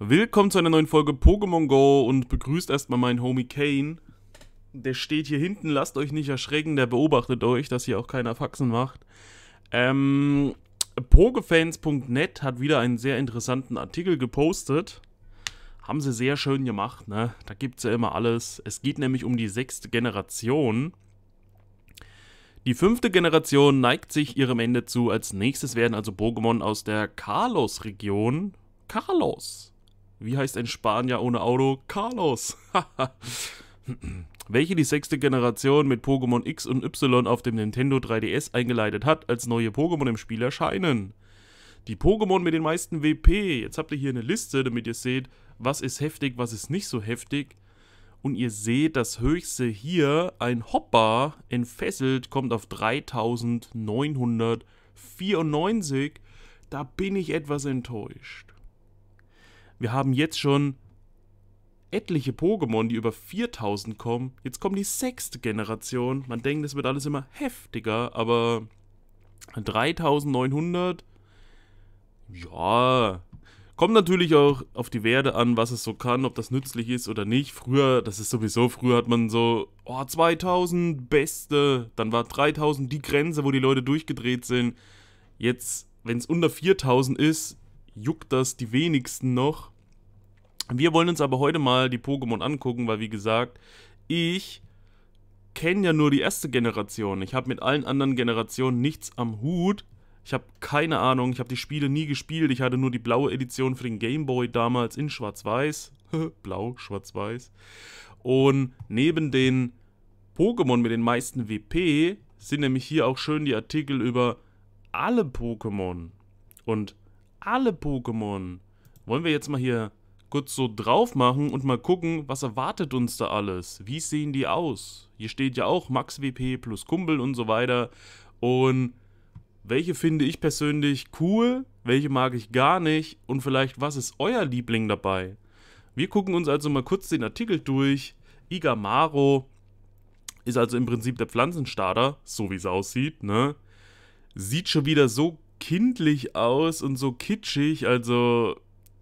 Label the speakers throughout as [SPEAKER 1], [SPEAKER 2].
[SPEAKER 1] Willkommen zu einer neuen Folge Pokémon Go und begrüßt erstmal meinen Homie Kane. Der steht hier hinten, lasst euch nicht erschrecken, der beobachtet euch, dass hier auch keiner Faxen macht. Ähm, Pogefans.net hat wieder einen sehr interessanten Artikel gepostet. Haben sie sehr schön gemacht, ne? Da gibt's ja immer alles. Es geht nämlich um die sechste Generation. Die fünfte Generation neigt sich ihrem Ende zu. Als nächstes werden also Pokémon aus der Carlos-Region. Carlos wie heißt ein Spanier ohne Auto? Carlos. Welche die sechste Generation mit Pokémon X und Y auf dem Nintendo 3DS eingeleitet hat, als neue Pokémon im Spiel erscheinen. Die Pokémon mit den meisten WP. Jetzt habt ihr hier eine Liste, damit ihr seht, was ist heftig, was ist nicht so heftig. Und ihr seht, das höchste hier, ein Hopper, entfesselt, kommt auf 3994. Da bin ich etwas enttäuscht. Wir haben jetzt schon etliche Pokémon, die über 4000 kommen. Jetzt kommt die sechste Generation. Man denkt, es wird alles immer heftiger, aber 3900, ja, kommt natürlich auch auf die Werte an, was es so kann, ob das nützlich ist oder nicht. Früher, das ist sowieso, früher hat man so, oh, 2000 beste, dann war 3000 die Grenze, wo die Leute durchgedreht sind. Jetzt, wenn es unter 4000 ist, juckt das die wenigsten noch. Wir wollen uns aber heute mal die Pokémon angucken, weil wie gesagt, ich kenne ja nur die erste Generation. Ich habe mit allen anderen Generationen nichts am Hut. Ich habe keine Ahnung, ich habe die Spiele nie gespielt. Ich hatte nur die blaue Edition für den Game Boy damals in schwarz-weiß. Blau, schwarz-weiß. Und neben den Pokémon mit den meisten WP sind nämlich hier auch schön die Artikel über alle Pokémon. Und alle Pokémon. Wollen wir jetzt mal hier kurz so drauf machen und mal gucken, was erwartet uns da alles? Wie sehen die aus? Hier steht ja auch Max WP plus Kumpel und so weiter. Und welche finde ich persönlich cool, welche mag ich gar nicht und vielleicht was ist euer Liebling dabei? Wir gucken uns also mal kurz den Artikel durch. Igamaro ist also im Prinzip der Pflanzenstarter, so wie es aussieht, ne? Sieht schon wieder so kindlich aus und so kitschig. Also,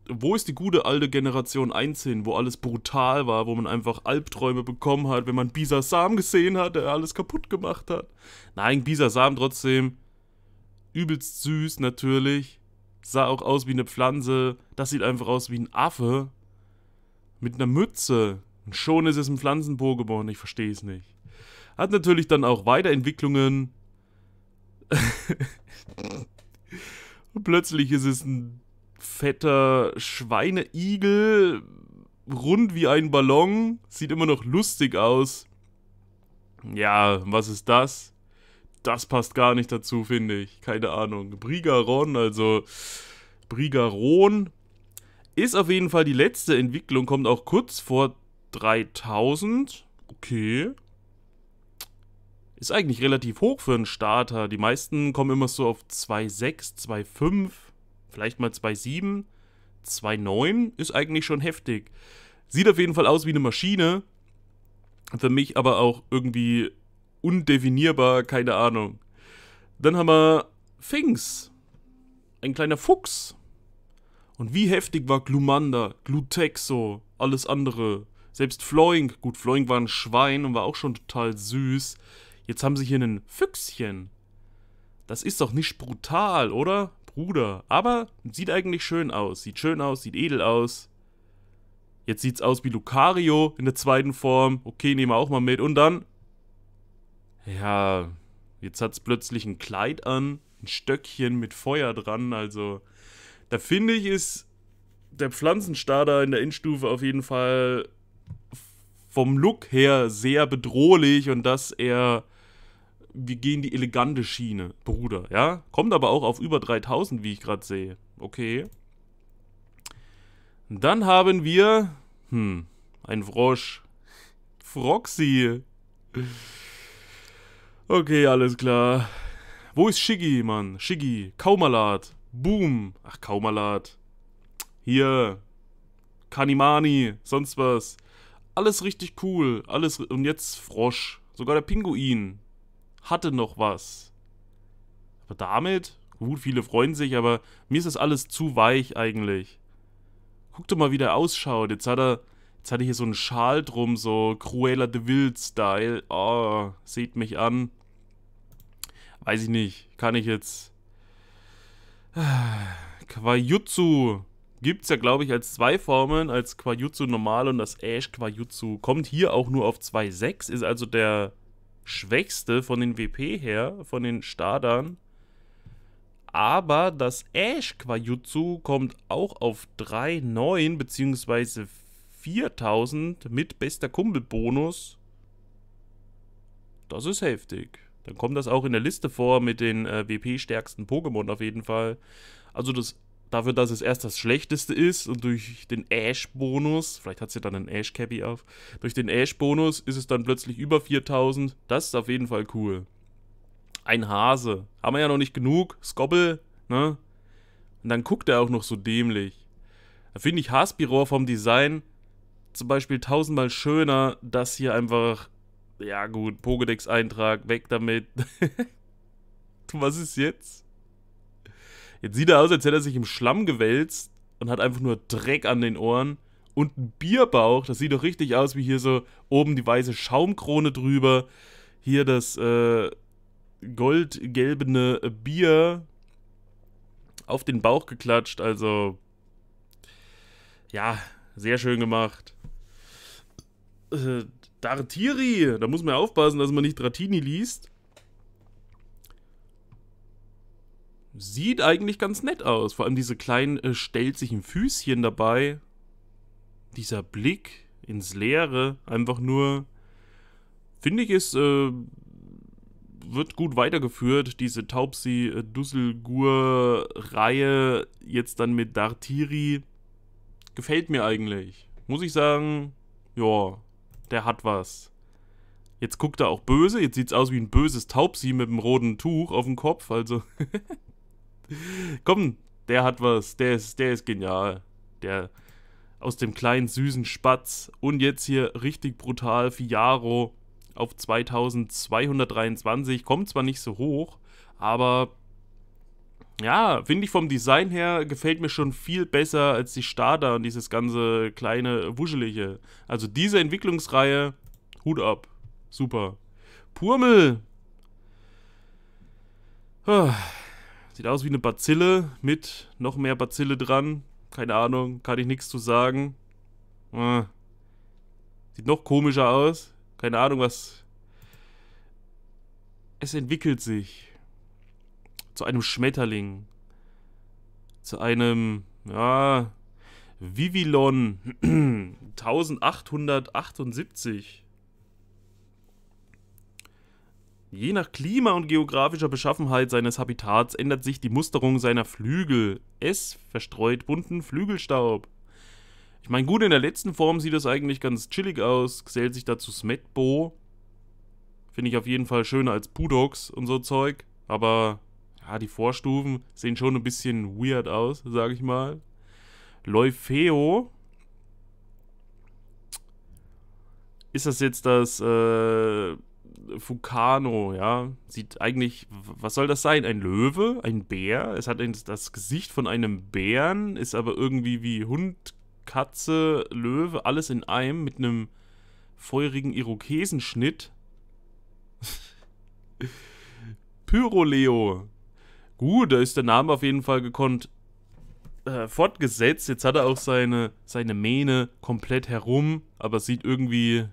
[SPEAKER 1] wo ist die gute alte Generation 1 hin, wo alles brutal war, wo man einfach Albträume bekommen hat, wenn man Bisa Sam gesehen hat, der alles kaputt gemacht hat? Nein, Bisa Sam trotzdem übelst süß natürlich. Sah auch aus wie eine Pflanze. Das sieht einfach aus wie ein Affe. Mit einer Mütze. Und schon ist es ein Pflanzen-Pokémon. Ich verstehe es nicht. Hat natürlich dann auch Weiterentwicklungen. Und plötzlich ist es ein fetter Schweineigel, rund wie ein Ballon, sieht immer noch lustig aus. Ja, was ist das? Das passt gar nicht dazu, finde ich. Keine Ahnung. Brigaron, also Brigaron, ist auf jeden Fall die letzte Entwicklung, kommt auch kurz vor 3000. Okay. Ist eigentlich relativ hoch für einen Starter. Die meisten kommen immer so auf 2,6, 2,5, vielleicht mal 2,7. 2,9 ist eigentlich schon heftig. Sieht auf jeden Fall aus wie eine Maschine. Für mich aber auch irgendwie undefinierbar, keine Ahnung. Dann haben wir Finks. Ein kleiner Fuchs. Und wie heftig war Glumanda, Glutexo, alles andere. Selbst Floink. Gut, Floink war ein Schwein und war auch schon total süß. Jetzt haben sie hier ein Füchschen. Das ist doch nicht brutal, oder? Bruder. Aber sieht eigentlich schön aus. Sieht schön aus, sieht edel aus. Jetzt sieht's aus wie Lucario in der zweiten Form. Okay, nehmen wir auch mal mit. Und dann... Ja, jetzt hat's plötzlich ein Kleid an. Ein Stöckchen mit Feuer dran. Also, da finde ich, ist der Pflanzenstarter in der Endstufe auf jeden Fall vom Look her sehr bedrohlich und dass er wir gehen die elegante Schiene, Bruder, ja? Kommt aber auch auf über 3000, wie ich gerade sehe. Okay. Dann haben wir, hm, ein Frosch. Froxy. Okay, alles klar. Wo ist Shiggy, Mann? Shiggy, Kaumalat, Boom. Ach, Kaumalat. Hier, Kanimani, sonst was. Alles richtig cool. Alles, und jetzt Frosch. Sogar der Pinguin hatte noch was. Aber damit, gut, viele freuen sich, aber mir ist das alles zu weich eigentlich. Guck doch mal, wie der ausschaut. Jetzt hat er, jetzt hat er hier so einen Schal drum, so Cruella de Vil-Style. Oh, seht mich an. Weiß ich nicht. Kann ich jetzt... Quajutsu gibt es ja, glaube ich, als zwei Formen, als Quajutsu normal und das Ash Quajutsu. Kommt hier auch nur auf 2.6, ist also der schwächste von den WP her, von den Stadern. Aber das Ash Quajutsu kommt auch auf 3,9 bzw. 4000 mit bester Kumpelbonus. Das ist heftig. Dann kommt das auch in der Liste vor mit den äh, WP-stärksten Pokémon auf jeden Fall. Also das dafür, dass es erst das Schlechteste ist und durch den Ash-Bonus, vielleicht hat sie dann einen Ash-Cappy auf, durch den Ash-Bonus ist es dann plötzlich über 4000. Das ist auf jeden Fall cool. Ein Hase. Haben wir ja noch nicht genug. Skobbel, ne? Und dann guckt er auch noch so dämlich. Da finde ich Haspiror vom Design zum Beispiel tausendmal schöner, dass hier einfach, ja gut, Pogedex-Eintrag, weg damit. Was ist jetzt? Jetzt sieht er aus, als hätte er sich im Schlamm gewälzt und hat einfach nur Dreck an den Ohren und ein Bierbauch. Das sieht doch richtig aus, wie hier so oben die weiße Schaumkrone drüber. Hier das äh, goldgelbene Bier auf den Bauch geklatscht. Also, ja, sehr schön gemacht. Äh, Dartiri, da muss man aufpassen, dass man nicht Dratini liest. sieht eigentlich ganz nett aus. Vor allem diese kleinen äh, stelzigen Füßchen dabei. Dieser Blick ins Leere. Einfach nur, finde ich, ist, äh, wird gut weitergeführt. Diese Taubsi-Dusselgur-Reihe äh, jetzt dann mit Dartiri. Gefällt mir eigentlich. Muss ich sagen, ja, der hat was. Jetzt guckt er auch böse. Jetzt sieht's aus wie ein böses Taubsi mit einem roten Tuch auf dem Kopf. Also. Komm, der hat was. Der ist, der ist genial. Der aus dem kleinen süßen Spatz und jetzt hier richtig brutal Fiaro auf 2223. Kommt zwar nicht so hoch, aber ja, finde ich vom Design her gefällt mir schon viel besser als die Starter und dieses ganze kleine Wuschelige. Also diese Entwicklungsreihe, Hut ab. Super. Purmel. Ah. Sieht aus wie eine Bazille mit noch mehr Bazille dran. Keine Ahnung, kann ich nichts zu sagen. Äh. Sieht noch komischer aus. Keine Ahnung, was... Es entwickelt sich. Zu einem Schmetterling. Zu einem... Ja... Vivillon 1878. Je nach Klima und geografischer Beschaffenheit seines Habitats ändert sich die Musterung seiner Flügel. Es verstreut bunten Flügelstaub. Ich meine, gut, in der letzten Form sieht es eigentlich ganz chillig aus, gesellt sich dazu Smetbo. Finde ich auf jeden Fall schöner als Pudox und so Zeug. Aber ja, die Vorstufen sehen schon ein bisschen weird aus, sage ich mal. Leufeo. Ist das jetzt das äh, Fukano, ja. Sieht eigentlich, was soll das sein? Ein Löwe? Ein Bär? Es hat ein, das Gesicht von einem Bären, ist aber irgendwie wie Hund, Katze, Löwe, alles in einem mit einem feurigen Irokesenschnitt. Pyroleo. Gut, da ist der Name auf jeden Fall gekonnt äh, fortgesetzt. Jetzt hat er auch seine, seine Mähne komplett herum, aber sieht irgendwie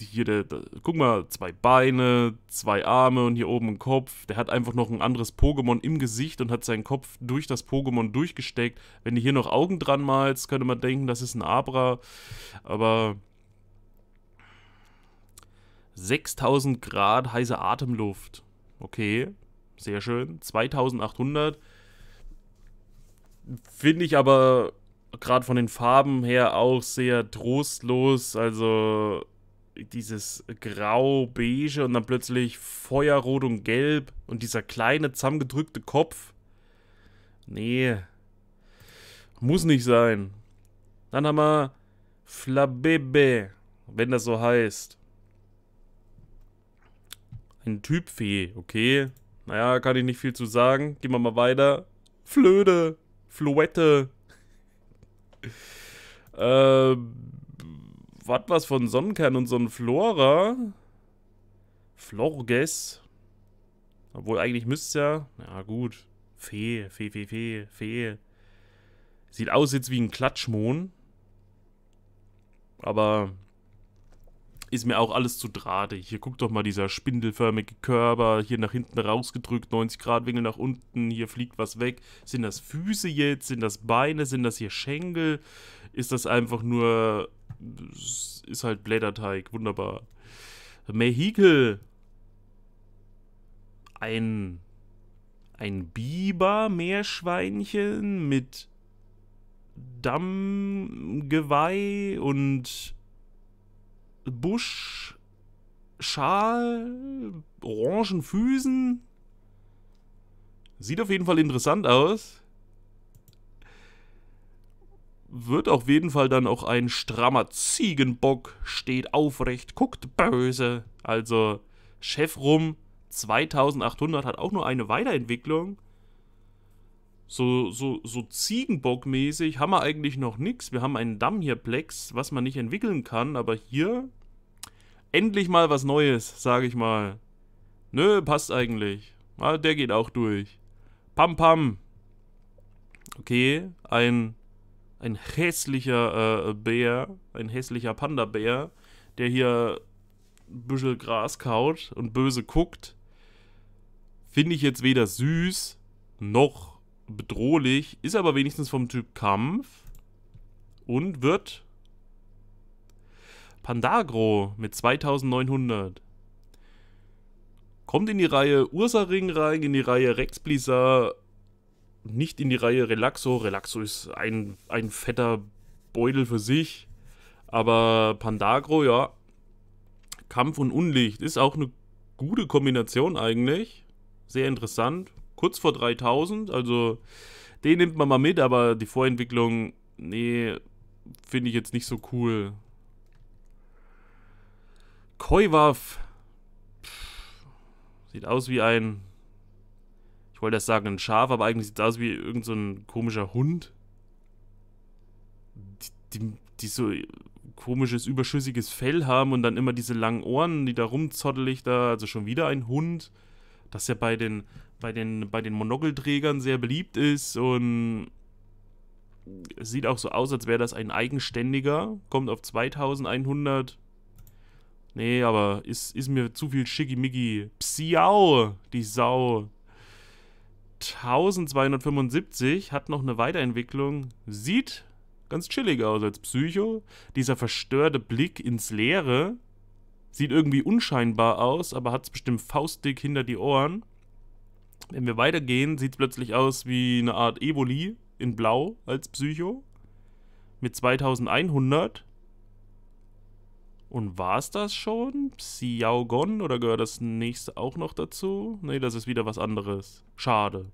[SPEAKER 1] hier, der, der, guck mal, zwei Beine, zwei Arme und hier oben ein Kopf. Der hat einfach noch ein anderes Pokémon im Gesicht und hat seinen Kopf durch das Pokémon durchgesteckt. Wenn du hier noch Augen dran malst, könnte man denken, das ist ein Abra. Aber 6000 Grad heiße Atemluft. Okay, sehr schön. 2800. Finde ich aber gerade von den Farben her auch sehr trostlos. Also dieses grau-beige und dann plötzlich Feuerrot und Gelb und dieser kleine zusammengedrückte Kopf. Nee. Muss nicht sein. Dann haben wir Flabebe, wenn das so heißt. Ein Typfee, okay. Naja, kann ich nicht viel zu sagen. Gehen wir mal weiter. Flöde, Fluette. Ähm hat was von Sonnenkern und Sonnenflora. Florges. Obwohl eigentlich müsste ja. Ja, gut. Fee, Fee, Fee, Fee, Fee. Sieht aus jetzt wie ein Klatschmohn. Aber ist mir auch alles zu drahtig. Hier guckt doch mal dieser spindelförmige Körper, hier nach hinten rausgedrückt, 90 Grad Winkel nach unten, hier fliegt was weg. Sind das Füße jetzt? Sind das Beine? Sind das hier Schenkel? Ist das einfach nur ist halt Blätterteig, wunderbar. Mehikel. Ein ein Biber-Meerschweinchen mit Dammgeweih und Busch, Schal, orangen Füßen. Sieht auf jeden Fall interessant aus wird auf jeden Fall dann auch ein strammer Ziegenbock, steht aufrecht, guckt böse. Also Chef rum 2800 hat auch nur eine Weiterentwicklung. So, so, so Ziegenbock-mäßig haben wir eigentlich noch nichts. Wir haben einen Damm hier, Plex, was man nicht entwickeln kann, aber hier endlich mal was Neues, sage ich mal. Nö, passt eigentlich. Ah, der geht auch durch. Pam Pam. Okay, ein ein hässlicher äh, Bär, ein hässlicher Panda-Bär, der hier ein bisschen Gras kaut und böse guckt, finde ich jetzt weder süß noch bedrohlich, ist aber wenigstens vom Typ Kampf und wird Pandagro mit 2900. Kommt in die Reihe Ursaring rein, in die Reihe Rex Blizzard nicht in die Reihe Relaxo. Relaxo ist ein, ein fetter Beutel für sich. Aber Pandagro, ja. Kampf und Unlicht ist auch eine gute Kombination eigentlich. Sehr interessant. Kurz vor 3000, also den nimmt man mal mit, aber die Vorentwicklung, nee, finde ich jetzt nicht so cool. Koiwaf. Sieht aus wie ein wollte erst sagen ein Schaf, aber eigentlich sieht es aus wie irgendein so komischer Hund. Die, die, die, so komisches, überschüssiges Fell haben und dann immer diese langen Ohren, die da rumzottelig da, also schon wieder ein Hund. Das ja bei den, bei den, bei den Monokelträgern sehr beliebt ist und sieht auch so aus, als wäre das ein eigenständiger. Kommt auf 2100. Nee, aber ist, ist mir zu viel Schickimicki. Psiau, die Sau. 1275 hat noch eine Weiterentwicklung. Sieht ganz chillig aus als Psycho. Dieser verstörte Blick ins Leere sieht irgendwie unscheinbar aus, aber hat es bestimmt faustdick hinter die Ohren. Wenn wir weitergehen, sieht es plötzlich aus wie eine Art Evoli in Blau als Psycho. Mit 2100. Und war es das schon? Xiaogon? Oder gehört das nächste auch noch dazu? Nee, das ist wieder was anderes. Schade.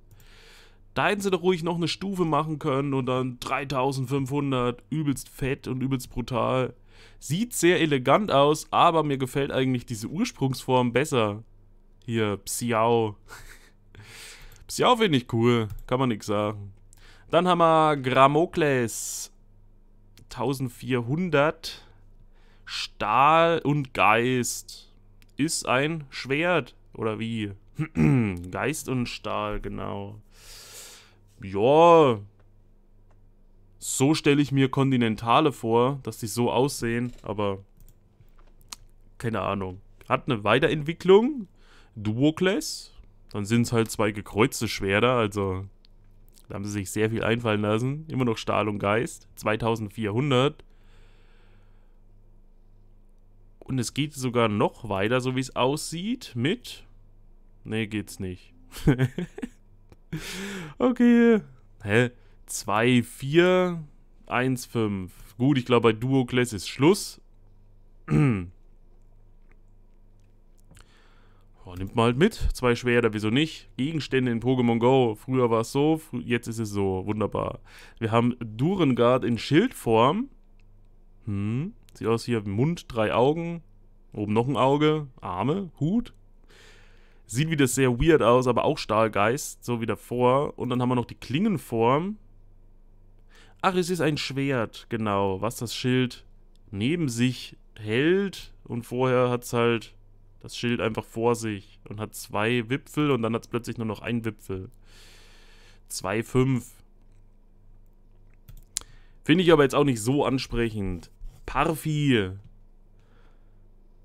[SPEAKER 1] Da hätten sie doch ruhig noch eine Stufe machen können und dann 3500. Übelst fett und übelst brutal. Sieht sehr elegant aus, aber mir gefällt eigentlich diese Ursprungsform besser. Hier, Psiao. Psiao finde ich cool. Kann man nichts sagen. Dann haben wir Gramokles. 1400. Stahl und Geist ist ein Schwert. Oder wie? Geist und Stahl, genau. Ja. So stelle ich mir Kontinentale vor, dass die so aussehen, aber keine Ahnung. Hat eine Weiterentwicklung. Duokles. Dann sind es halt zwei gekreuzte Schwerter, also da haben sie sich sehr viel einfallen lassen. Immer noch Stahl und Geist. 2400. Und es geht sogar noch weiter, so wie es aussieht, mit... Nee, geht's nicht. okay. Hä? 2, 4, 1, 5. Gut, ich glaube, bei Duoclass ist Schluss. Oh, nimmt man halt mit. Zwei Schwerter, wieso nicht? Gegenstände in Pokémon Go. Früher war es so, frü jetzt ist es so. Wunderbar. Wir haben Durengard in Schildform. Hm. Sieht aus hier Mund, drei Augen, oben noch ein Auge, Arme, Hut. Sieht wieder sehr weird aus, aber auch Stahlgeist, so wie davor. Und dann haben wir noch die Klingenform. Ach, es ist ein Schwert, genau, was das Schild neben sich hält. Und vorher hat es halt das Schild einfach vor sich und hat zwei Wipfel und dann hat es plötzlich nur noch einen Wipfel. 2,5. Finde ich aber jetzt auch nicht so ansprechend. Parfi.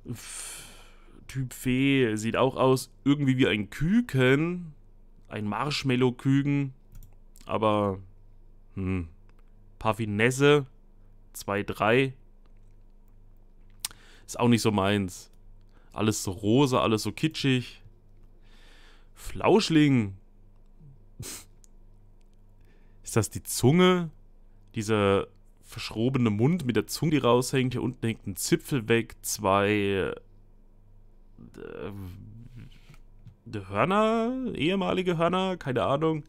[SPEAKER 1] Pff, typ Fee. Sieht auch aus irgendwie wie ein Küken. Ein Marshmallow-Küken. Aber, hm. Parfinesse. 2, 3. Ist auch nicht so meins. Alles so rosa, alles so kitschig. Flauschling. Ist das die Zunge? Diese verschrobene Mund mit der Zunge, die raushängt. Hier unten hängt ein Zipfel weg, zwei äh, Hörner, ehemalige Hörner, keine Ahnung.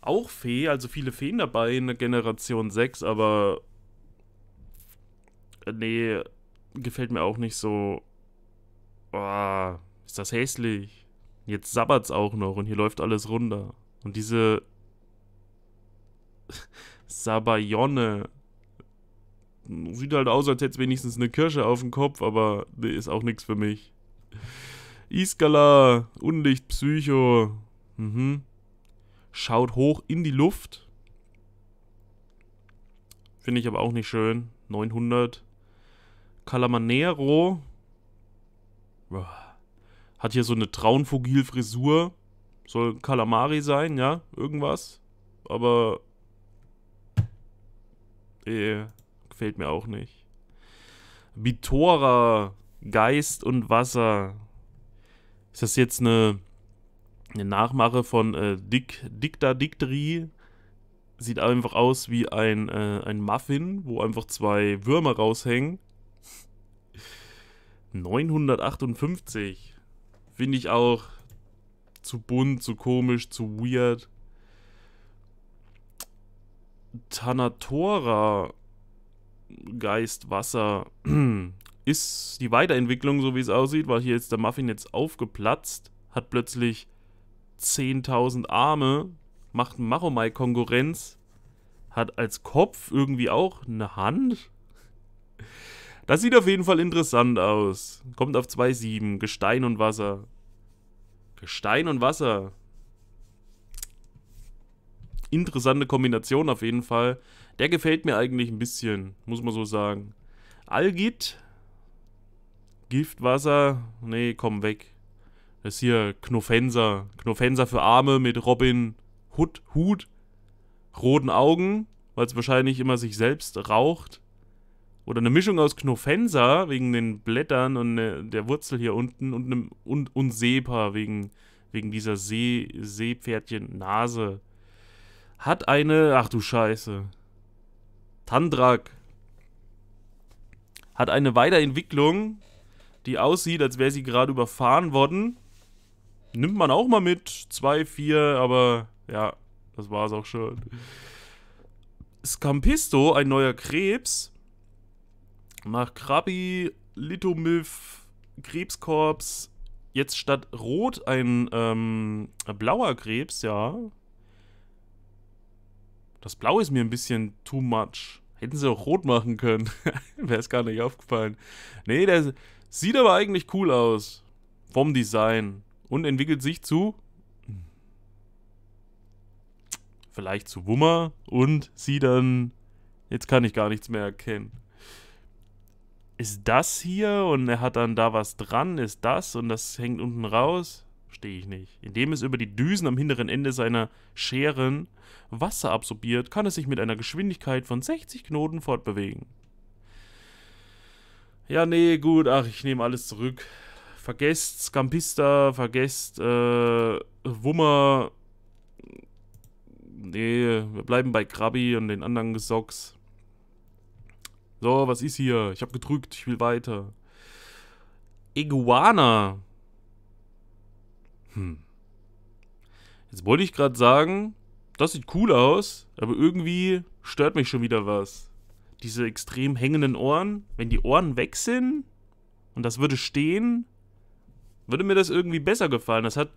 [SPEAKER 1] Auch Fee, also viele Feen dabei in der Generation 6, aber äh, nee, gefällt mir auch nicht so. Oh, ist das hässlich. Jetzt sabbert's auch noch und hier läuft alles runter. Und diese Sabayonne. Sieht halt aus, als hätte es wenigstens eine Kirsche auf dem Kopf, aber ist auch nichts für mich. Iskala, Unlicht, Psycho. Mhm. Schaut hoch in die Luft. Finde ich aber auch nicht schön. 900. Calamanero. Hat hier so eine Traunvogel-Frisur. Soll Calamari sein, ja? Irgendwas. Aber äh, gefällt mir auch nicht. Bitora, Geist und Wasser. Ist das jetzt eine, eine Nachmache von äh, Dick, Dicta Dictery? Sieht einfach aus wie ein, äh, ein Muffin, wo einfach zwei Würmer raushängen. 958. Finde ich auch zu bunt, zu komisch, zu weird. Thanatora Geistwasser ist die Weiterentwicklung, so wie es aussieht, weil hier ist der Muffin jetzt aufgeplatzt, hat plötzlich 10.000 Arme, macht Maromai Konkurrenz, hat als Kopf irgendwie auch eine Hand. Das sieht auf jeden Fall interessant aus. Kommt auf 2,7. Gestein und Wasser. Gestein und Wasser interessante Kombination auf jeden Fall. Der gefällt mir eigentlich ein bisschen, muss man so sagen. Algit, Giftwasser, nee, komm weg. Das hier, Knofenser. Knofenser für Arme mit Robin Hood, Hut, roten Augen, weil es wahrscheinlich immer sich selbst raucht. Oder eine Mischung aus Knofenser wegen den Blättern und ne, der Wurzel hier unten und, einem, und, und Sepa wegen, wegen dieser See, Seepferdchen Nase hat eine, ach du Scheiße, Tandrak hat eine Weiterentwicklung, die aussieht, als wäre sie gerade überfahren worden. Nimmt man auch mal mit, 2, 4, aber ja, das war's auch schon. Scampisto, ein neuer Krebs, macht Krabi, Litomyph, Krebskorps, jetzt statt Rot ein ähm, blauer Krebs, ja, das Blau ist mir ein bisschen too much. Hätten sie auch rot machen können. Wäre es gar nicht aufgefallen. Nee, der sieht aber eigentlich cool aus. Vom Design. Und entwickelt sich zu... Vielleicht zu Wummer. Und sie dann... Jetzt kann ich gar nichts mehr erkennen. Ist das hier und er hat dann da was dran, ist das und das hängt unten raus verstehe ich nicht. Indem es über die Düsen am hinteren Ende seiner Scheren Wasser absorbiert, kann es sich mit einer Geschwindigkeit von 60 Knoten fortbewegen. Ja, nee, gut, ach, ich nehme alles zurück. Vergesst Scampista, vergesst äh, Wummer. Nee, wir bleiben bei Krabi und den anderen Gesocks. So, was ist hier? Ich habe gedrückt, ich will weiter. Iguana. Hm. Jetzt wollte ich gerade sagen, das sieht cool aus, aber irgendwie stört mich schon wieder was. Diese extrem hängenden Ohren, wenn die Ohren weg sind und das würde stehen, würde mir das irgendwie besser gefallen. Das hat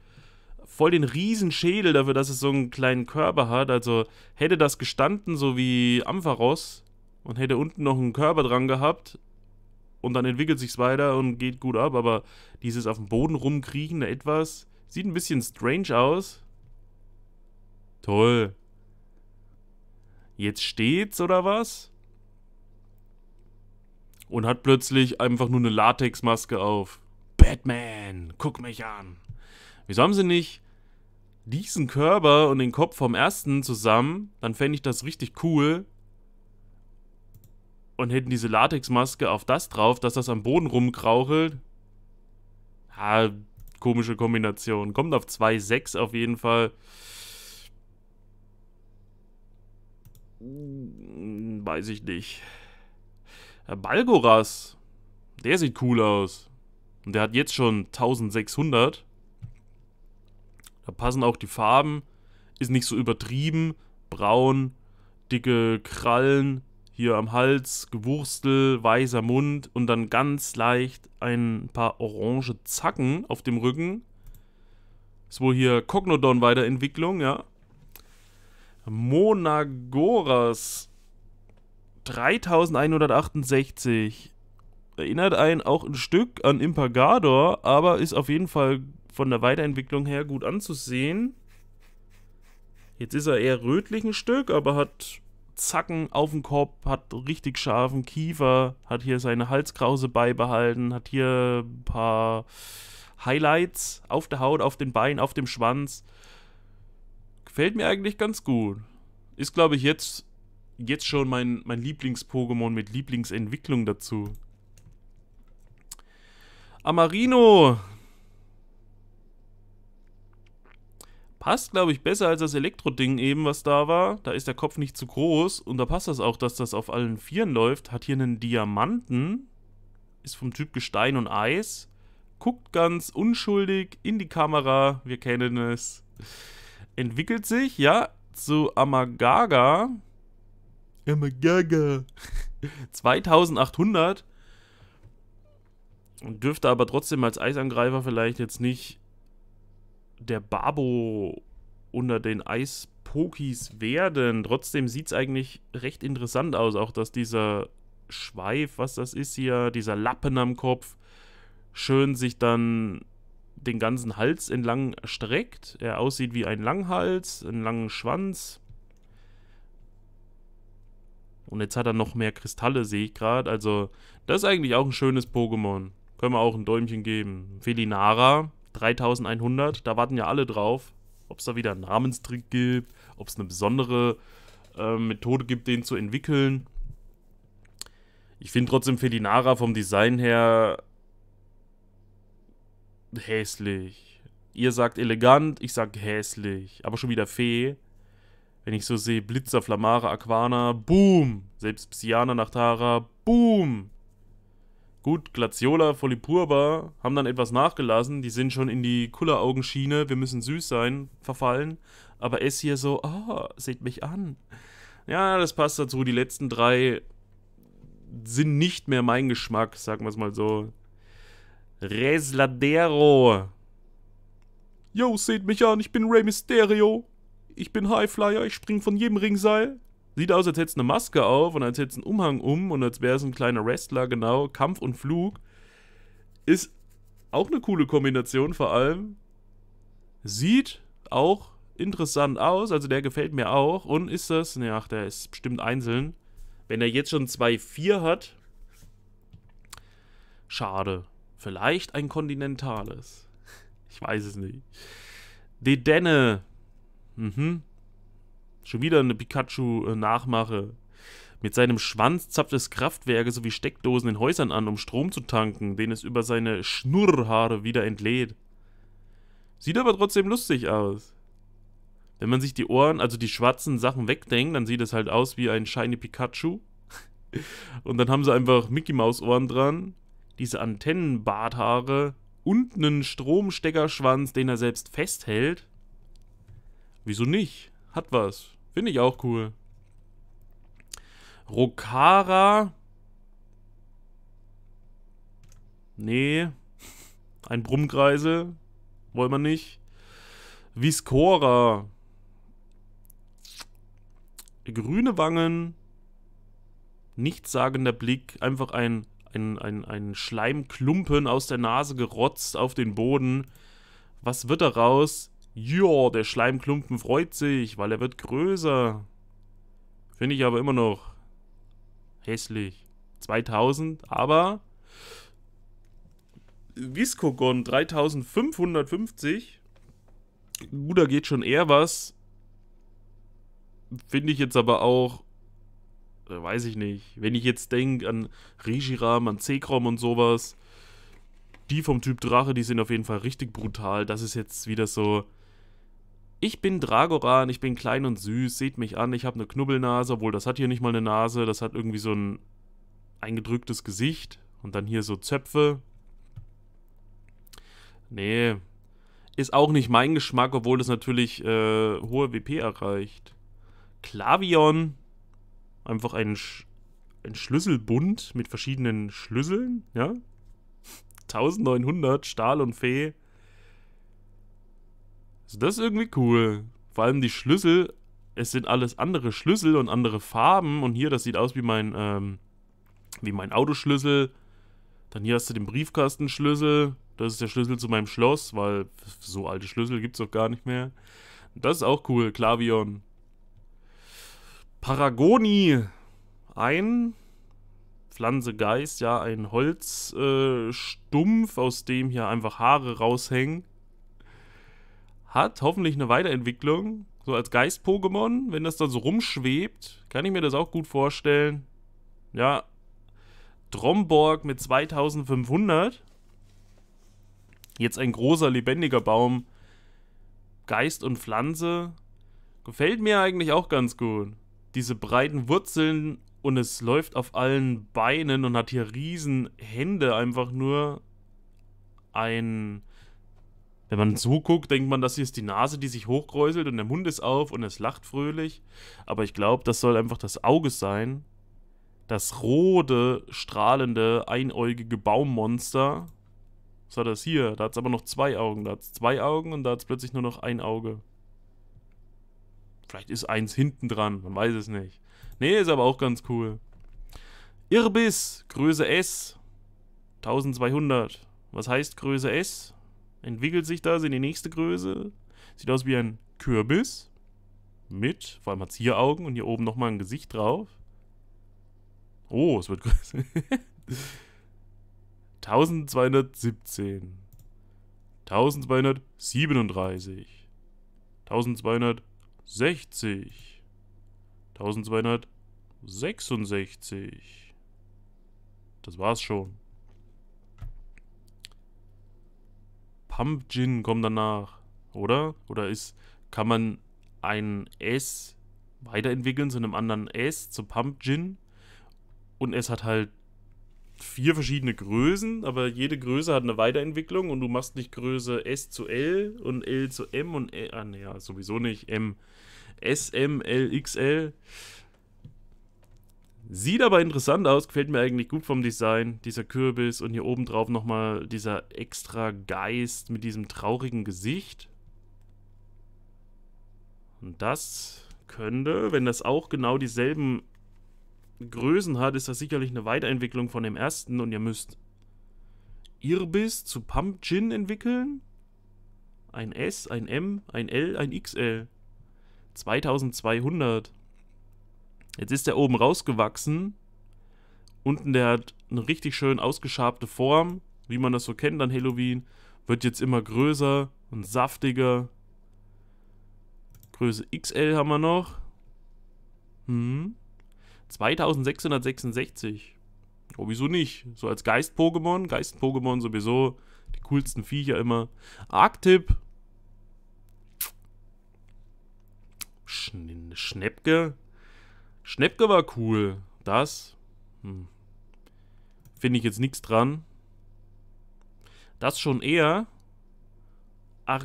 [SPEAKER 1] voll den riesen Schädel dafür, dass es so einen kleinen Körper hat. Also hätte das gestanden, so wie Ampharos, und hätte unten noch einen Körper dran gehabt, und dann entwickelt sich's weiter und geht gut ab, aber dieses auf dem Boden rumkriechen, da etwas, Sieht ein bisschen strange aus. Toll. Jetzt steht's oder was? Und hat plötzlich einfach nur eine Latexmaske auf. Batman, guck mich an. Wieso haben sie nicht diesen Körper und den Kopf vom ersten zusammen? Dann fände ich das richtig cool. Und hätten diese Latexmaske auf das drauf, dass das am Boden rumkrauchelt. Ha, komische Kombination. Kommt auf 2-6 auf jeden Fall. Hm, weiß ich nicht. Balgoras, der sieht cool aus. Und der hat jetzt schon 1600. Da passen auch die Farben. Ist nicht so übertrieben. Braun, dicke Krallen, hier am Hals, Gewurstel, weißer Mund und dann ganz leicht ein paar orange Zacken auf dem Rücken. Ist wohl hier Cognodon Weiterentwicklung, ja. Monagoras 3168 erinnert einen auch ein Stück an Impagador, aber ist auf jeden Fall von der Weiterentwicklung her gut anzusehen. Jetzt ist er eher rötlich ein Stück, aber hat Zacken auf dem Kopf, hat richtig scharfen Kiefer, hat hier seine Halskrause beibehalten, hat hier ein paar Highlights auf der Haut, auf den Beinen, auf dem Schwanz. Gefällt mir eigentlich ganz gut. Ist, glaube ich, jetzt, jetzt schon mein, mein Lieblings-Pokémon mit Lieblingsentwicklung dazu. Amarino, passt, glaube ich, besser als das Elektro-Ding eben, was da war. Da ist der Kopf nicht zu groß und da passt das auch, dass das auf allen Vieren läuft. Hat hier einen Diamanten, ist vom Typ Gestein und Eis, guckt ganz unschuldig in die Kamera, wir kennen es. Entwickelt sich, ja, zu Amagaga. Amagaga. 2800. Und dürfte aber trotzdem als Eisangreifer vielleicht jetzt nicht der Babo unter den Eispokis werden. Trotzdem sieht es eigentlich recht interessant aus, auch dass dieser Schweif, was das ist hier, dieser Lappen am Kopf, schön sich dann den ganzen Hals entlang streckt. Er aussieht wie ein Langhals, einen langen Schwanz. Und jetzt hat er noch mehr Kristalle, sehe ich gerade. Also, das ist eigentlich auch ein schönes Pokémon. Können wir auch ein Däumchen geben. Felinara, 3100, da warten ja alle drauf, ob es da wieder einen Namenstrick gibt, ob es eine besondere äh, Methode gibt, den zu entwickeln. Ich finde trotzdem Felinara vom Design her hässlich. Ihr sagt elegant, ich sag hässlich. Aber schon wieder Fee. Wenn ich so sehe, Blitzer, Flamara, Aquana, boom. Selbst Psyana, Nachtara, boom. Gut, Glaciola, Folipurba haben dann etwas nachgelassen. Die sind schon in die Kulleraugenschiene. wir müssen süß sein, verfallen. Aber es hier so, oh, seht mich an. Ja, das passt dazu. Die letzten drei sind nicht mehr mein Geschmack, sagen wir es mal so. Resladero. Yo, seht mich an, ich bin Rey Mysterio. Ich bin Highflyer, ich spring von jedem Ringseil. Sieht aus, als hättest du eine Maske auf und als hättest du einen Umhang um und als wärst es ein kleiner Wrestler, genau. Kampf und Flug. Ist auch eine coole Kombination vor allem. Sieht auch interessant aus, also der gefällt mir auch. Und ist das, ne, ach, der ist bestimmt einzeln. Wenn er jetzt schon 2,4 hat, schade. Vielleicht ein kontinentales. Ich weiß es nicht. Die Denne. Mhm. Schon wieder eine Pikachu-Nachmache. Mit seinem Schwanz zapft es Kraftwerke sowie Steckdosen in Häusern an, um Strom zu tanken, den es über seine Schnurrhaare wieder entlädt. Sieht aber trotzdem lustig aus. Wenn man sich die Ohren, also die schwarzen Sachen wegdenkt, dann sieht es halt aus wie ein shiny Pikachu. Und dann haben sie einfach Mickey Maus Ohren dran, diese Antennenbarthaare und einen Stromsteckerschwanz, den er selbst festhält. Wieso nicht? Hat was. Finde ich auch cool. Rokara. Nee. Ein Brummkreisel. Wollen wir nicht. Viscora. Grüne Wangen. Nichtssagender Blick. Einfach ein, ein, ein, ein Schleimklumpen aus der Nase gerotzt auf den Boden. Was wird daraus? Ja, der Schleimklumpen freut sich, weil er wird größer. Finde ich aber immer noch hässlich. 2000, aber Viscogon 3550. Gut, da geht schon eher was. Finde ich jetzt aber auch, äh, weiß ich nicht, wenn ich jetzt denke an Rishiram, an Zekrom und sowas, die vom Typ Drache, die sind auf jeden Fall richtig brutal. Das ist jetzt wieder so, ich bin Dragoran, ich bin klein und süß, seht mich an, ich habe eine Knubbelnase, obwohl das hat hier nicht mal eine Nase, das hat irgendwie so ein eingedrücktes Gesicht und dann hier so Zöpfe. Nee, ist auch nicht mein Geschmack, obwohl das natürlich äh, hohe WP erreicht. Klavion, einfach ein, Sch ein Schlüsselbund mit verschiedenen Schlüsseln, ja? 1900, Stahl und Fee. Also das ist irgendwie cool. Vor allem die Schlüssel, es sind alles andere Schlüssel und andere Farben. Und hier, das sieht aus wie mein, ähm, wie mein Autoschlüssel. Dann hier hast du den Briefkastenschlüssel. Das ist der Schlüssel zu meinem Schloss, weil so alte Schlüssel gibt es doch gar nicht mehr. Das ist auch cool, Klavion. Paragoni. Ein Pflanze Geist, ja, ein Holzstumpf, äh, aus dem hier einfach Haare raushängen hat hoffentlich eine Weiterentwicklung. So als Geist-Pokémon, wenn das dann so rumschwebt, kann ich mir das auch gut vorstellen. Ja, Tromborg mit 2500. Jetzt ein großer, lebendiger Baum. Geist und Pflanze. Gefällt mir eigentlich auch ganz gut. Diese breiten Wurzeln und es läuft auf allen Beinen und hat hier riesen Hände einfach nur. Ein wenn man so guckt, denkt man, das hier ist die Nase, die sich hochkräuselt und der Mund ist auf und es lacht fröhlich. Aber ich glaube, das soll einfach das Auge sein. Das rote, strahlende, einäugige Baummonster. Was war das hier? Da hat es aber noch zwei Augen. Da hat es zwei Augen und da hat es plötzlich nur noch ein Auge. Vielleicht ist eins hinten dran, man weiß es nicht. Nee, ist aber auch ganz cool. Irbis, Größe S, 1200. Was heißt Größe S? entwickelt sich das in die nächste Größe. Sieht aus wie ein Kürbis. Mit, vor allem hat es hier Augen und hier oben nochmal ein Gesicht drauf. Oh, es wird größer. 1217. 1237. 1260. 1266. Das war's schon. Pump Gin kommt danach, oder? Oder ist, kann man ein S weiterentwickeln zu einem anderen S, zu Pump Gin? Und es hat halt vier verschiedene Größen, aber jede Größe hat eine Weiterentwicklung und du machst nicht Größe S zu L und L zu M und L, äh, ah, naja, sowieso nicht, M, S, M, L, XL. Sieht aber interessant aus, gefällt mir eigentlich gut vom Design. Dieser Kürbis und hier oben drauf nochmal dieser extra Geist mit diesem traurigen Gesicht. Und das könnte, wenn das auch genau dieselben Größen hat, ist das sicherlich eine Weiterentwicklung von dem ersten und ihr müsst Irbis zu Pumpkin entwickeln. Ein S, ein M, ein L, ein XL. 2200. Jetzt ist der oben rausgewachsen. Unten, der hat eine richtig schön ausgeschabte Form, wie man das so kennt an Halloween. Wird jetzt immer größer und saftiger. Größe XL haben wir noch. Hm. 2666. Oh, wieso nicht? So als Geist-Pokémon. Geist-Pokémon sowieso. Die coolsten Viecher immer. Arctip. Schnäppke. Schnepke war cool. Das hm. finde ich jetzt nichts dran. Das schon eher. Ar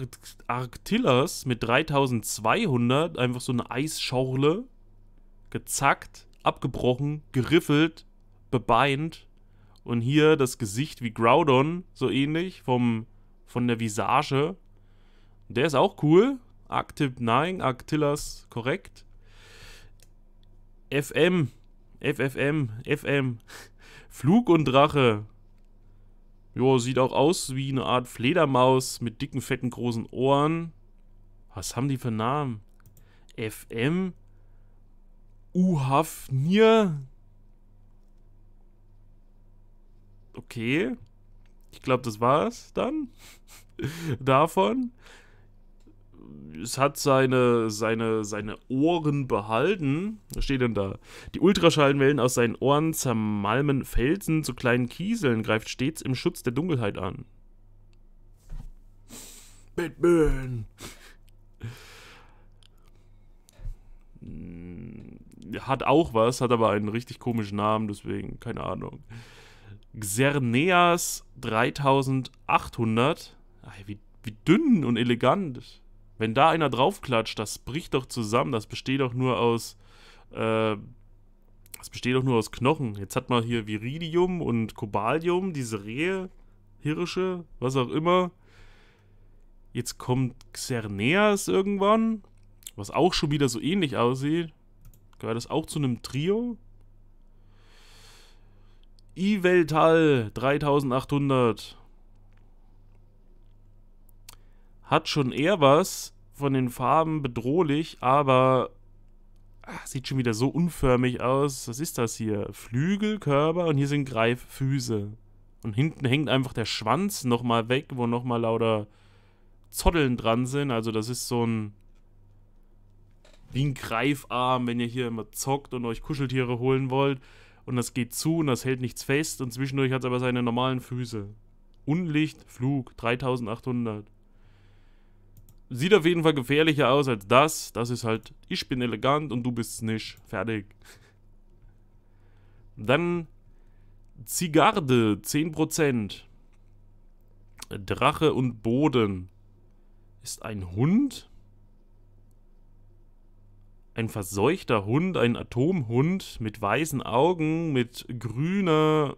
[SPEAKER 1] Artillas mit 3200, einfach so eine Eisschorle. gezackt, abgebrochen, geriffelt, bebeint. Und hier das Gesicht wie Groudon, so ähnlich, vom, von der Visage. Der ist auch cool. Actib nein, Actillas, korrekt. FM. FFM. FM. Flug und Drache. Jo, sieht auch aus wie eine Art Fledermaus mit dicken, fetten, großen Ohren. Was haben die für Namen? FM? Uhafnir? Okay. Ich glaube, das war's dann. Davon es hat seine, seine, seine Ohren behalten. Was steht denn da? Die Ultraschallwellen aus seinen Ohren zermalmen Felsen zu kleinen Kieseln, greift stets im Schutz der Dunkelheit an. Batman! Hm, hat auch was, hat aber einen richtig komischen Namen, deswegen keine Ahnung. Xerneas 3800. Ach, wie, wie dünn und elegant. Wenn da einer draufklatscht, das bricht doch zusammen. Das besteht doch nur aus. Äh, das besteht doch nur aus Knochen. Jetzt hat man hier Viridium und Kobalium, diese Rehe, Hirsche, was auch immer. Jetzt kommt Xerneas irgendwann, was auch schon wieder so ähnlich aussieht. Gehört das auch zu einem Trio? Iveltal 3800. Hat schon eher was von den Farben bedrohlich, aber ach, sieht schon wieder so unförmig aus. Was ist das hier? Flügel, Körper und hier sind Greiffüße. Und hinten hängt einfach der Schwanz nochmal weg, wo nochmal lauter Zotteln dran sind. Also das ist so ein... Wie ein Greifarm, wenn ihr hier immer zockt und euch Kuscheltiere holen wollt. Und das geht zu und das hält nichts fest. Und zwischendurch hat es aber seine normalen Füße. Unlicht, Flug, 3800. Sieht auf jeden Fall gefährlicher aus als das. Das ist halt, ich bin elegant und du bist nicht. Fertig. Dann Zigarde, 10%. Drache und Boden. Ist ein Hund? Ein verseuchter Hund, ein Atomhund mit weißen Augen, mit grüner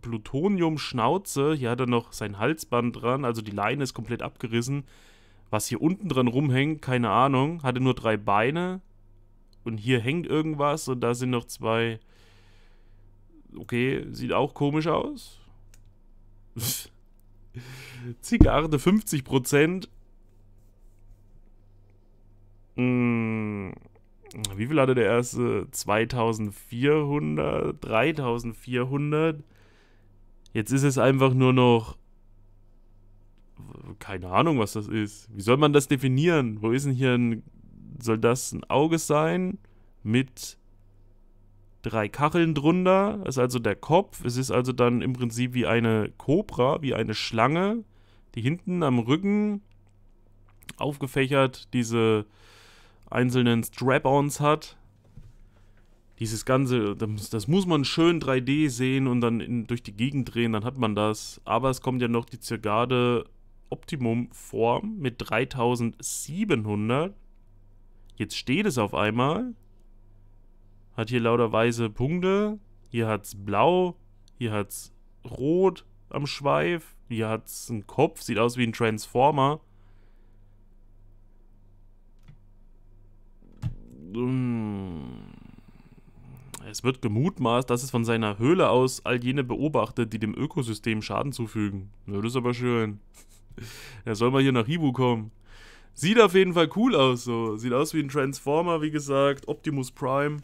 [SPEAKER 1] Plutoniumschnauze. Hier hat er noch sein Halsband dran, also die Leine ist komplett abgerissen was hier unten dran rumhängt, keine Ahnung. Hatte nur drei Beine. Und hier hängt irgendwas und da sind noch zwei. Okay, sieht auch komisch aus. Zigarde 50 Prozent. Hm, wie viel hatte der erste? 2400? 3400? Jetzt ist es einfach nur noch keine Ahnung, was das ist. Wie soll man das definieren? Wo ist denn hier ein. Soll das ein Auge sein? Mit drei Kacheln drunter. Das ist also der Kopf. Es ist also dann im Prinzip wie eine Kobra, wie eine Schlange, die hinten am Rücken aufgefächert diese einzelnen Strap-ons hat. Dieses Ganze, das muss man schön 3D sehen und dann in, durch die Gegend drehen, dann hat man das. Aber es kommt ja noch die Zirgade Optimumform mit 3700. Jetzt steht es auf einmal. Hat hier lauter weiße Punkte. Hier hat es blau. Hier hat es rot am Schweif. Hier hat es einen Kopf. Sieht aus wie ein Transformer. Hm. Es wird gemutmaßt, dass es von seiner Höhle aus all jene beobachtet, die dem Ökosystem Schaden zufügen. Ja, das ist aber schön. Er soll mal hier nach Hibu kommen. Sieht auf jeden Fall cool aus, so. Sieht aus wie ein Transformer, wie gesagt. Optimus Prime.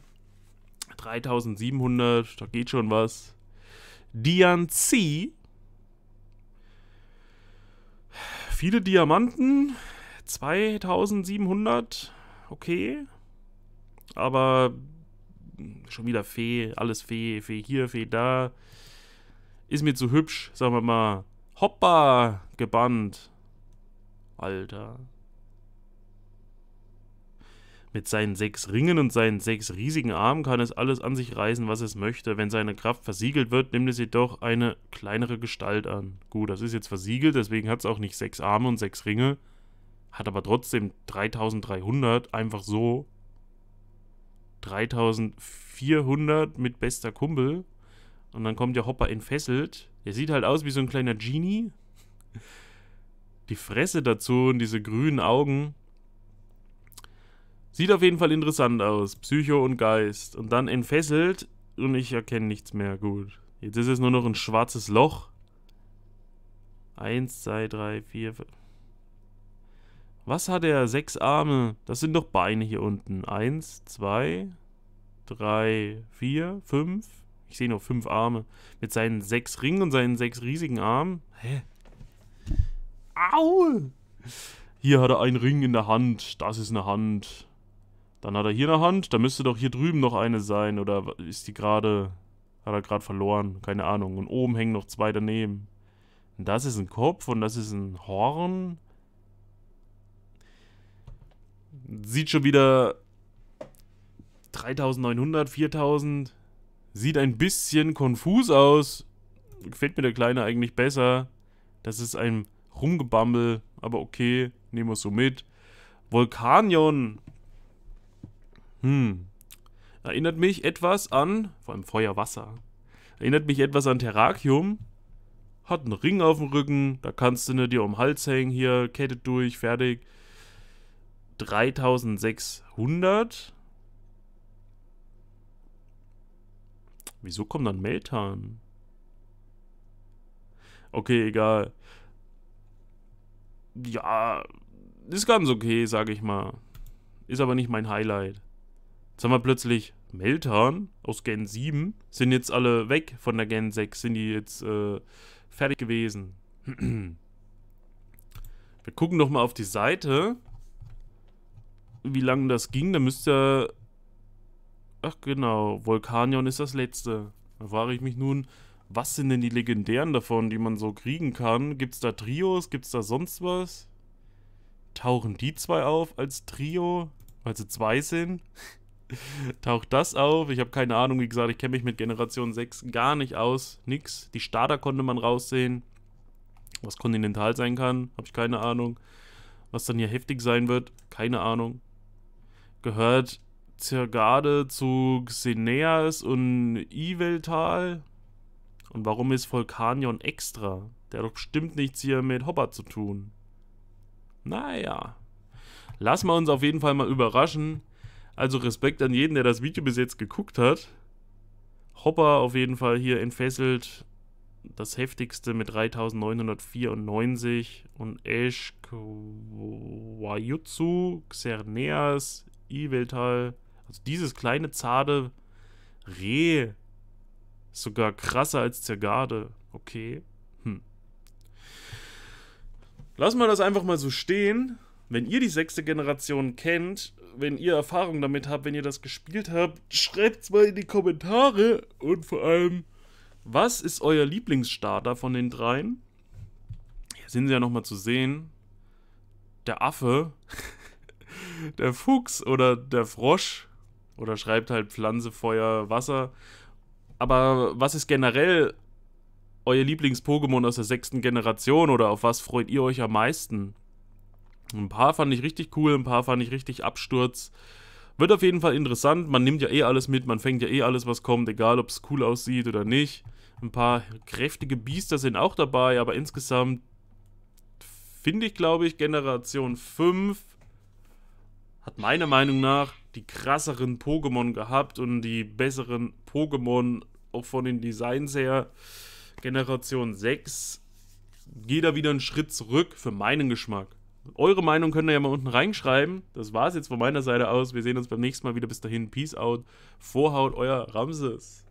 [SPEAKER 1] 3700, da geht schon was. Dian Dianzi. Viele Diamanten. 2700. Okay. Aber schon wieder Fee, alles Fee, Fee hier, Fee da. Ist mir zu hübsch, sagen wir mal. Hoppa, gebannt. Alter. Mit seinen sechs Ringen und seinen sechs riesigen Armen kann es alles an sich reißen, was es möchte. Wenn seine Kraft versiegelt wird, nimmt es jedoch eine kleinere Gestalt an. Gut, das ist jetzt versiegelt, deswegen hat es auch nicht sechs Arme und sechs Ringe. Hat aber trotzdem 3300, einfach so. 3400 mit bester Kumpel. Und dann kommt der Hopper entfesselt. Der sieht halt aus wie so ein kleiner Genie. Die Fresse dazu und diese grünen Augen. Sieht auf jeden Fall interessant aus. Psycho und Geist. Und dann entfesselt und ich erkenne nichts mehr. Gut. Jetzt ist es nur noch ein schwarzes Loch. Eins, zwei, drei, vier, fünf. Was hat er? Sechs Arme. Das sind doch Beine hier unten. Eins, zwei, drei, vier, fünf, ich sehe nur fünf Arme. Mit seinen sechs Ringen und seinen sechs riesigen Armen. Hä? Au! Hier hat er einen Ring in der Hand. Das ist eine Hand. Dann hat er hier eine Hand. Da müsste doch hier drüben noch eine sein. Oder ist die gerade... Hat er gerade verloren. Keine Ahnung. Und oben hängen noch zwei daneben. Und das ist ein Kopf und das ist ein Horn. Sieht schon wieder 3900, 4000. Sieht ein bisschen konfus aus. Gefällt mir der Kleine eigentlich besser. Das ist ein Rumgebammel, aber okay, nehmen wir es so mit. Vulkanion. Hm. Erinnert mich etwas an, vor allem Feuer, Wasser. Erinnert mich etwas an Terrakium. Hat einen Ring auf dem Rücken, da kannst du ne dir um den Hals hängen hier, Kette durch, fertig. 3600. Wieso kommt dann Meltan? Okay, egal. Ja, ist ganz okay, sage ich mal. Ist aber nicht mein Highlight. Jetzt haben wir plötzlich Meltan aus Gen 7. Sind jetzt alle weg von der Gen 6. Sind die jetzt äh, fertig gewesen. wir gucken doch mal auf die Seite. Wie lange das ging. Da müsste ihr Ach genau, Vulkanion ist das letzte. Da frage ich mich nun, was sind denn die legendären davon, die man so kriegen kann? Gibt's da Trios? Gibt's da sonst was? Tauchen die zwei auf als Trio, weil sie zwei sind? Taucht das auf? Ich habe keine Ahnung, wie gesagt, ich kenne mich mit Generation 6 gar nicht aus. Nix. Die Starter konnte man raussehen. Was kontinental sein kann, habe ich keine Ahnung. Was dann hier heftig sein wird, keine Ahnung. Gehört Zergade zu Xeneas und Iveltal? Und warum ist Volkanion extra? Der hat doch bestimmt nichts hier mit Hopper zu tun. Naja. Lassen wir uns auf jeden Fall mal überraschen. Also Respekt an jeden, der das Video bis jetzt geguckt hat. Hopper auf jeden Fall hier entfesselt. Das heftigste mit 3994 und Esch, Kwajutsu, Xerneas, Iveltal, also dieses kleine, zarte Reh ist sogar krasser als Zergade. Okay. Hm. Lassen wir das einfach mal so stehen. Wenn ihr die sechste Generation kennt, wenn ihr Erfahrung damit habt, wenn ihr das gespielt habt, schreibt es mal in die Kommentare und vor allem, was ist euer Lieblingsstarter von den dreien? Hier sind sie ja nochmal zu sehen. Der Affe, der Fuchs oder der Frosch oder schreibt halt Pflanze, Feuer, Wasser. Aber was ist generell euer Lieblings-Pokémon aus der sechsten Generation oder auf was freut ihr euch am meisten? Ein paar fand ich richtig cool, ein paar fand ich richtig Absturz. Wird auf jeden Fall interessant. Man nimmt ja eh alles mit, man fängt ja eh alles, was kommt, egal ob es cool aussieht oder nicht. Ein paar kräftige Biester sind auch dabei, aber insgesamt finde ich, glaube ich, Generation 5 hat meiner Meinung nach die krasseren Pokémon gehabt und die besseren Pokémon auch von den Designs her. Generation 6 geht da wieder einen Schritt zurück für meinen Geschmack. Eure Meinung könnt ihr ja mal unten reinschreiben. Das war es jetzt von meiner Seite aus. Wir sehen uns beim nächsten Mal wieder. Bis dahin, Peace out. Vorhaut, euer Ramses.